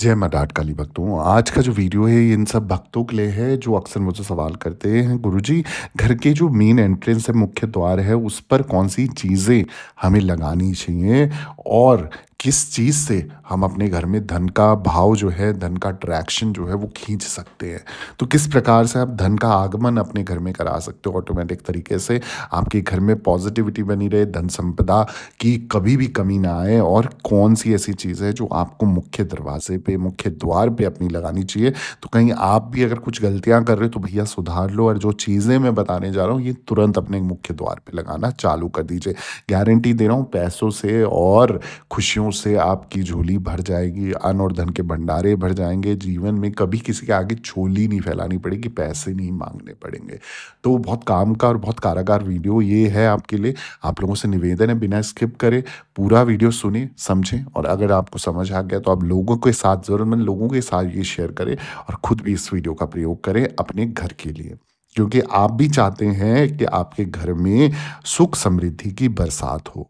जय मराठ काली भक्तों आज का जो वीडियो है ये इन सब भक्तों के लिए है जो अक्सर मुझसे सवाल करते हैं गुरुजी घर के जो मेन एंट्रेंस है मुख्य द्वार है उस पर कौन सी चीज़ें हमें लगानी चाहिए और किस चीज़ से हम अपने घर में धन का भाव जो है धन का अट्रैक्शन जो है वो खींच सकते हैं तो किस प्रकार से आप धन का आगमन अपने घर में करा सकते हो ऑटोमेटिक तरीके से आपके घर में पॉजिटिविटी बनी रहे धन संपदा की कभी भी कमी ना आए और कौन सी ऐसी चीज़ है जो आपको मुख्य दरवाजे पे मुख्य द्वार पे अपनी लगानी चाहिए तो कहीं आप भी अगर कुछ गलतियाँ कर रहे हो तो भैया सुधार लो और जो चीज़ें मैं बताने जा रहा हूँ ये तुरंत अपने मुख्य द्वार पर लगाना चालू कर दीजिए गारंटी दे रहा हूँ पैसों से और खुशियों गुनाहों से आपकी झोली भर जाएगी अन और धन के भंडारे भर जाएंगे जीवन में कभी किसी के आगे छोली नहीं फैलानी पड़ेगी पैसे नहीं मांगने पड़ेंगे तो बहुत काम का और बहुत कारागार वीडियो ये है आपके लिए आप लोगों से निवेदन है बिना स्किप करें पूरा वीडियो सुने समझें और अगर आपको समझ आ गया तो आप लोगों के साथ ज़रूरतमंद लोगों के साथ ये शेयर करें और ख़ुद भी इस वीडियो का प्रयोग करें अपने घर के लिए क्योंकि आप भी चाहते हैं कि आपके घर में सुख समृद्धि की बरसात हो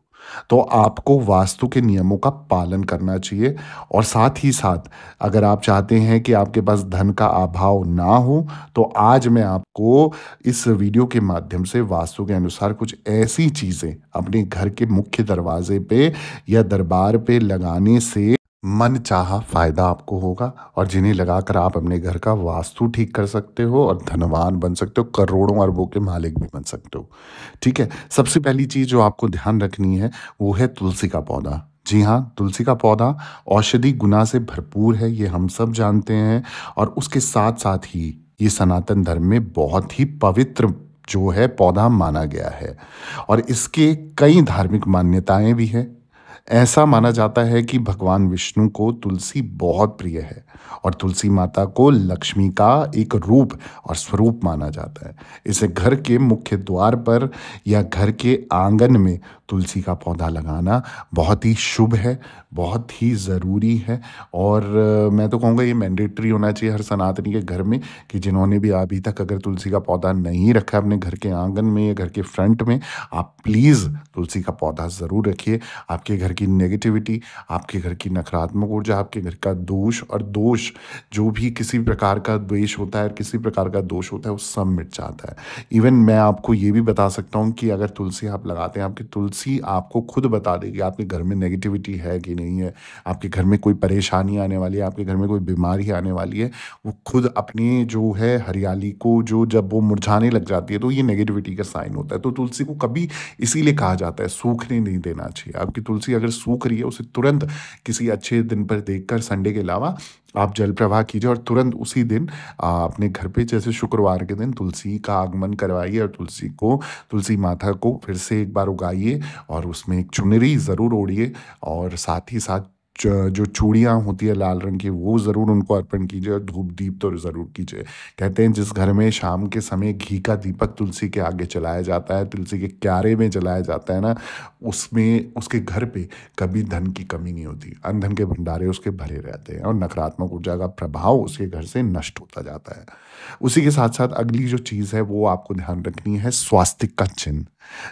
तो आपको वास्तु के नियमों का पालन करना चाहिए और साथ ही साथ अगर आप चाहते हैं कि आपके पास धन का अभाव ना हो तो आज मैं आपको इस वीडियो के माध्यम से वास्तु के अनुसार कुछ ऐसी चीज़ें अपने घर के मुख्य दरवाजे पे या दरबार पे लगाने से मन चाह फायदा आपको होगा और जिन्हें लगाकर आप अपने घर का वास्तु ठीक कर सकते हो और धनवान बन सकते हो करोड़ों अरबों के मालिक भी बन सकते हो ठीक है सबसे पहली चीज़ जो आपको ध्यान रखनी है वो है तुलसी का पौधा जी हाँ तुलसी का पौधा औषधि गुना से भरपूर है ये हम सब जानते हैं और उसके साथ साथ ही ये सनातन धर्म में बहुत ही पवित्र जो है पौधा माना गया है और इसके कई धार्मिक मान्यताएं भी हैं ऐसा माना जाता है कि भगवान विष्णु को तुलसी बहुत प्रिय है और तुलसी माता को लक्ष्मी का एक रूप और स्वरूप माना जाता है इसे घर के मुख्य द्वार पर या घर के आंगन में तुलसी का पौधा लगाना बहुत ही शुभ है बहुत ही ज़रूरी है और मैं तो कहूँगा ये मैंडेटरी होना चाहिए हर सनातनी के घर में कि जिन्होंने भी अभी तक अगर तुलसी का पौधा नहीं रखा अपने घर के आंगन में या घर के फ्रंट में आप प्लीज़ तुलसी का पौधा ज़रूर रखिए आपके घर घर की नेगेटिविटी आपके घर की नकारात्मक ऊर्जा आपके घर का दोष और दोष जो भी किसी प्रकार का द्वेष होता है किसी प्रकार का दोष होता है वो सब मिट जाता है इवन मैं आपको ये भी बता सकता हूँ कि अगर तुलसी आप लगाते हैं आपकी तुलसी आपको खुद बता देगी आपके घर में नेगेटिविटी है कि नहीं है आपके घर में कोई परेशानी आने वाली है आपके घर में कोई बीमारी आने वाली है वो खुद अपने जो है हरियाली को जो जब वो मुरझाने लग जाती है तो ये नेगेटिविटी का साइन होता है तो तुलसी को कभी इसीलिए कहा जाता है सूखने नहीं देना चाहिए आपकी तुलसी अगर सूख रही है उसे तुरंत किसी अच्छे दिन पर देखकर संडे के अलावा आप जल प्रवाह कीजिए और तुरंत उसी दिन अपने घर पे जैसे शुक्रवार के दिन तुलसी का आगमन करवाइए और तुलसी को तुलसी माथा को फिर से एक बार उगाइए और उसमें एक चुनरी ज़रूर ओढ़िए और साथ ही साथ जो चूड़ियाँ होती है लाल रंग की वो ज़रूर उनको अर्पण कीजिए और धूप दीप तो ज़रूर कीजिए कहते हैं जिस घर में शाम के समय घी का दीपक तुलसी के आगे चलाया जाता है तुलसी के क्यारे में जलाया जाता है ना उसमें उसके घर पे कभी धन की कमी नहीं होती धन के भंडारे उसके भरे रहते हैं और नकारात्मक ऊर्जा का प्रभाव उसके घर से नष्ट होता जाता है उसी के साथ साथ अगली जो चीज़ है वो आपको ध्यान रखनी है स्वास्थ्य का चिन्ह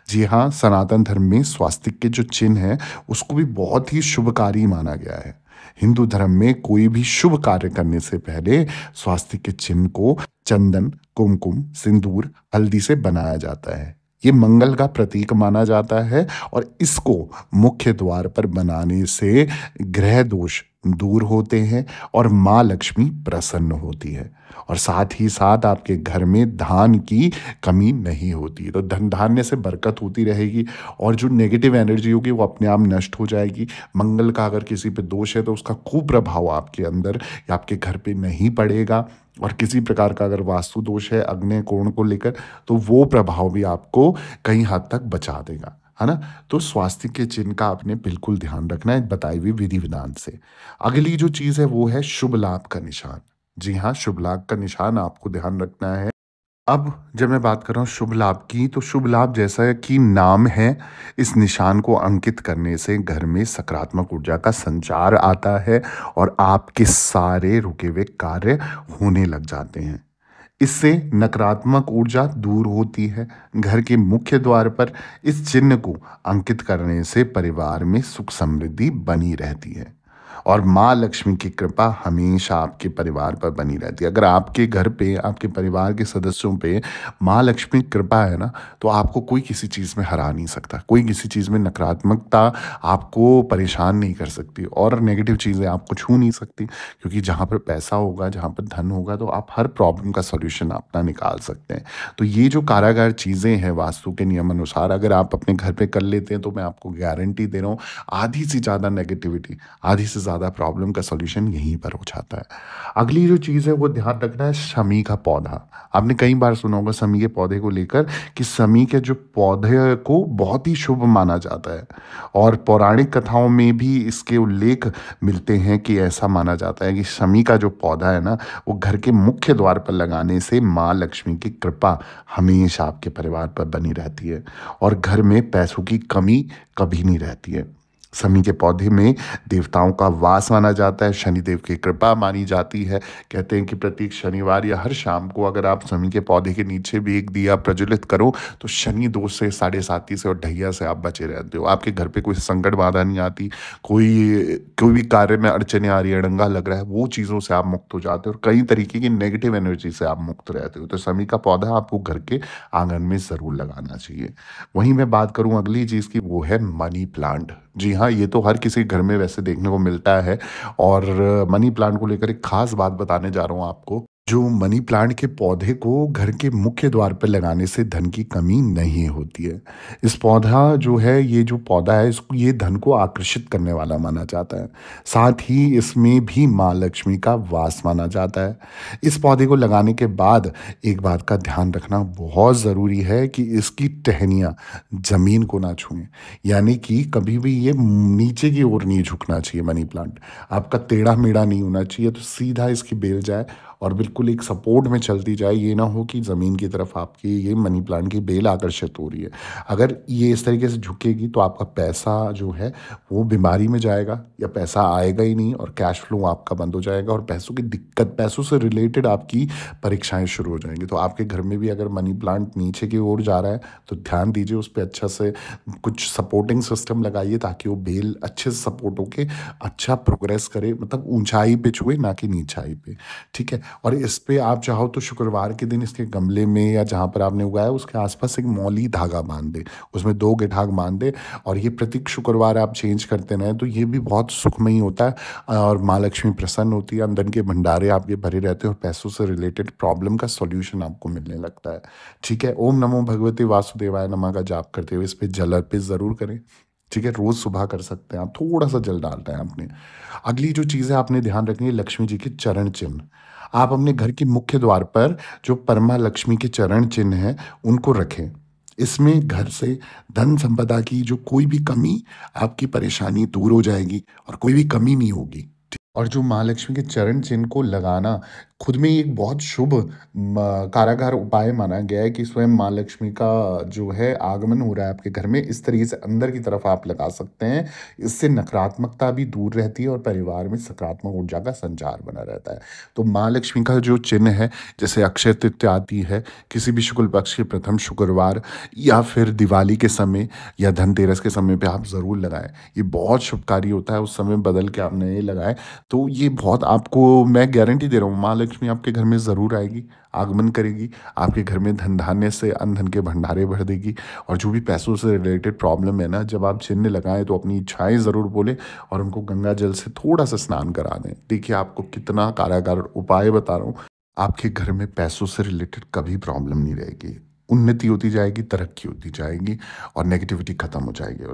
जी हाँ सनातन धर्म में स्वास्तिक के जो चिन्ह हैं उसको भी बहुत ही शुभकारी माना गया है हिंदू धर्म में कोई भी शुभ कार्य करने से पहले स्वास्तिक के चिन्ह को चंदन कुमकुम सिंदूर हल्दी से बनाया जाता है ये मंगल का प्रतीक माना जाता है और इसको मुख्य द्वार पर बनाने से ग्रह दोष दूर होते हैं और माँ लक्ष्मी प्रसन्न होती है और साथ ही साथ आपके घर में धान की कमी नहीं होती तो धन धान्य से बरकत होती रहेगी और जो नेगेटिव एनर्जी होगी वो अपने आप नष्ट हो जाएगी मंगल का अगर किसी पे दोष है तो उसका कुप्रभाव आपके अंदर या आपके घर पे नहीं पड़ेगा और किसी प्रकार का अगर वास्तु दोष है अग्नि कोण को लेकर तो वो प्रभाव भी आपको कई हद तक बचा देगा है ना तो स्वास्थ्य के चिन्ह का आपने बिल्कुल ध्यान रखना है बताई हुई विधि विधान से अगली जो चीज़ है वो है शुभ लाभ का निशान जी हाँ शुभ लाभ का निशान आपको ध्यान रखना है अब जब मैं बात कर रहा हूँ शुभ लाभ की तो शुभ लाभ जैसा कि नाम है इस निशान को अंकित करने से घर में सकारात्मक ऊर्जा का संचार आता है और आपके सारे रुके हुए कार्य होने लग जाते हैं इससे नकारात्मक ऊर्जा दूर होती है घर के मुख्य द्वार पर इस चिन्ह को अंकित करने से परिवार में सुख समृद्धि बनी रहती है और माँ लक्ष्मी की कृपा हमेशा आपके परिवार पर बनी रहती है अगर आपके घर पे आपके परिवार के सदस्यों पे माँ लक्ष्मी कृपा है ना तो आपको कोई किसी चीज़ में हरा नहीं सकता कोई किसी चीज़ में नकारात्मकता आपको परेशान नहीं कर सकती और नेगेटिव चीज़ें आपको छू नहीं सकती क्योंकि जहाँ पर पैसा होगा जहाँ पर धन होगा तो आप हर प्रॉब्लम का सोल्यूशन अपना निकाल सकते हैं तो ये जो कारागार चीज़ें हैं वास्तु के नियम अनुसार अगर आप अपने घर पर कर लेते हैं तो मैं आपको गारंटी दे रहा हूँ आधी से ज़्यादा नेगेटिविटी आधी से ज़्यादा ज़्यादा प्रॉब्लम का सोल्यूशन यहीं पर हो जाता है अगली जो चीज़ है वो ध्यान रखना है शमी का पौधा आपने कई बार सुना होगा समी के पौधे को लेकर कि समी के जो पौधे को बहुत ही शुभ माना जाता है और पौराणिक कथाओं में भी इसके उल्लेख मिलते हैं कि ऐसा माना जाता है कि शमी का जो पौधा है ना वो घर के मुख्य द्वार पर लगाने से माँ लक्ष्मी की कृपा हमेशा आपके परिवार पर बनी रहती है और घर में पैसों की कमी कभी नहीं रहती है समी के पौधे में देवताओं का वास माना जाता है शनिदेव की कृपा मानी जाती है कहते हैं कि प्रत्येक शनिवार या हर शाम को अगर आप समी के पौधे के नीचे भी एक दिया प्रज्वलित करो तो शनि दोष से साढ़े साथी से और ढैया से आप बचे रहते हो आपके घर पे कोई संकट बाधा नहीं आती कोई कोई भी कार्य में अड़चने आ रही है अड़ंगा लग रहा है वो चीज़ों से आप मुक्त हो जाते हो और कई तरीके की नेगेटिव एनर्जी से आप मुक्त रहते हो तो समी का पौधा आपको घर के आंगन में ज़रूर लगाना चाहिए वहीं मैं बात करूँ अगली चीज़ की वो है मनी प्लांट जी हाँ, हाँ ये तो हर किसी घर में वैसे देखने को मिलता है और मनी प्लांट को लेकर एक ख़ास बात बताने जा रहा हूँ आपको जो मनी प्लांट के पौधे को घर के मुख्य द्वार पर लगाने से धन की कमी नहीं होती है इस पौधा जो है ये जो पौधा है इसको ये धन को आकर्षित करने वाला माना जाता है साथ ही इसमें भी माँ लक्ष्मी का वास माना जाता है इस पौधे को लगाने के बाद एक बात का ध्यान रखना बहुत ज़रूरी है कि इसकी टहनियाँ ज़मीन को ना छुएँ यानी कि कभी भी ये नीचे की ओर नहीं झुकना चाहिए मनी प्लांट आपका टेढ़ा मेढ़ा नहीं होना चाहिए तो सीधा इसकी बेल जाए और बिल्कुल एक सपोर्ट में चलती जाए ये ना हो कि ज़मीन की तरफ आपकी ये मनी प्लांट की बेल आकर्षित हो रही है अगर ये इस तरीके से झुकेगी तो आपका पैसा जो है वो बीमारी में जाएगा या पैसा आएगा ही नहीं और कैश फ्लो आपका बंद हो जाएगा और पैसों की दिक्कत पैसों से रिलेटेड आपकी परीक्षाएँ शुरू हो जाएंगी तो आपके घर में भी अगर मनी प्लांट नीचे की ओर जा रहा है तो ध्यान दीजिए उस पर अच्छा से कुछ सपोर्टिंग सिस्टम लगाइए ताकि वो बेल अच्छे से सपोर्ट के अच्छा प्रोग्रेस करे मतलब ऊंचाई पे छुए ना कि नीचाई पे ठीक है और इस पर आप चाहो तो शुक्रवार के दिन इसके गमले में या जहाँ पर आपने उगाया उसके आसपास एक मौली धागा बांध दे उसमें दो गिठाग बांध दे और ये प्रतीक शुक्रवार आप चेंज करते रहें तो ये भी बहुत सुखमयी होता है और माँ लक्ष्मी प्रसन्न होती है अंदर के भंडारे आपके भरे रहते हैं और पैसों से रिलेटेड प्रॉब्लम का सोल्यूशन आपको मिलने लगता है ठीक है ओम नमो भगवते वासुदेवाय नमा का जाप करते हुए इस पर जल अर्पित ज़रूर करें ठीक है रोज़ सुबह कर सकते हैं आप थोड़ा सा जल डालते हैं आपने अगली जो चीज़ है आपने ध्यान रखनी है लक्ष्मी जी के चरण चिन्ह आप अपने घर के मुख्य द्वार पर जो परमा लक्ष्मी के चरण चिन्ह हैं उनको रखें इसमें घर से धन संपदा की जो कोई भी कमी आपकी परेशानी दूर हो जाएगी और कोई भी कमी नहीं होगी और जो महालक्ष्मी के चरण चिन्ह को लगाना खुद में एक बहुत शुभ कारागार उपाय माना गया है कि स्वयं माँ लक्ष्मी का जो है आगमन हो रहा है आपके घर में इस तरीके से अंदर की तरफ आप लगा सकते हैं इससे नकारात्मकता भी दूर रहती है और परिवार में सकारात्मक ऊर्जा का संचार बना रहता है तो माँ लक्ष्मी का जो चिन्ह है जैसे अक्षय तृतीय आती है किसी भी शुक्ल पक्ष के प्रथम शुक्रवार या फिर दिवाली के समय या धनतेरस के समय पर आप ज़रूर लगाएं ये बहुत शुभकारी होता है उस समय बदल के आपने ये लगाए तो ये बहुत आपको मैं गारंटी दे रहा हूँ माँ लक्ष्मी आपके घर में ज़रूर आएगी आगमन करेगी आपके घर में धन धान्य से अन धन के भंडारे भर देगी और जो भी पैसों से रिलेटेड प्रॉब्लम है ना जब आप चिन्ह लगाएं तो अपनी इच्छाएं ज़रूर बोलें और उनको गंगा जल से थोड़ा सा स्नान करा दें देखिए आपको कितना कारागार उपाय बता रहा हूँ आपके घर में पैसों से रिलेटेड कभी प्रॉब्लम नहीं रहेगी उन्नति होती जाएगी तरक्की होती जाएगी और नेगेटिविटी ख़त्म हो जाएगी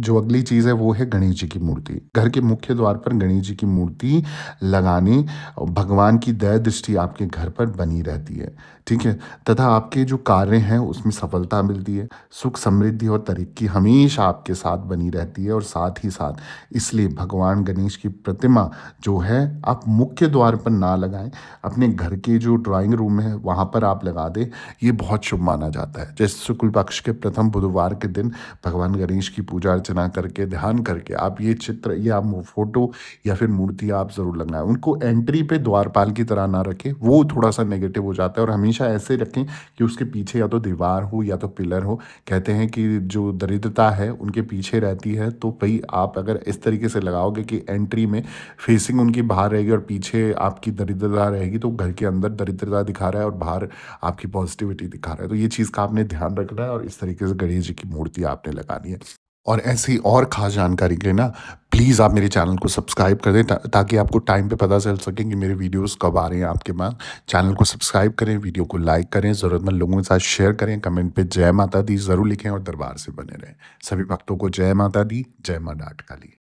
जो अगली चीज़ है वो है गणेश जी की मूर्ति घर के मुख्य द्वार पर गणेश जी की मूर्ति लगाने भगवान की दया दृष्टि आपके घर पर बनी रहती है ठीक है तथा आपके जो कार्य हैं उसमें सफलता मिलती है सुख समृद्धि और तरक्की हमेशा आपके साथ बनी रहती है और साथ ही साथ इसलिए भगवान गणेश की प्रतिमा जो है आप मुख्य द्वार पर ना लगाएं अपने घर के जो ड्राइंग रूम है वहाँ पर आप लगा दें ये बहुत शुभ माना जाता है जैसे शुक्ल पक्ष के प्रथम बुधवार के दिन भगवान गणेश की पूजा अर्चना करके ध्यान करके आप ये चित्र या फोटो या फिर मूर्ति आप ज़रूर लगाएं उनको एंट्री पे द्वारपाल की तरह ना रखें वो थोड़ा सा नेगेटिव हो जाता है और हमेशा ऐसे रखें कि उसके पीछे या तो दीवार हो या तो पिलर हो कहते हैं कि जो दरिद्रता है उनके पीछे रहती है तो भाई आप अगर इस तरीके से लगाओगे कि एंट्री में फेसिंग उनकी बाहर रहेगी और पीछे आपकी दरिद्रता रहेगी तो घर के अंदर दरिद्रता दिखा रहा है और बाहर आपकी पॉजिटिविटी दिखा रहा है तो ये चीज़ का आपने ध्यान रखना है और इस तरीके से गणेश जी की मूर्ति आपने लगानी है और ऐसी और खास जानकारी के लिए ना प्लीज़ आप मेरे चैनल को सब्सक्राइब कर दें ता, ताकि आपको टाइम पे पता चल सके कि मेरे वीडियोस कब आ रहे हैं आपके पास चैनल को सब्सक्राइब करें वीडियो को लाइक करें ज़रूरतमंद लोगों के साथ शेयर करें कमेंट पे जय माता दी ज़रूर लिखें और दरबार से बने रहें सभी भक्तों को जय माता दी जय माँ डाट काली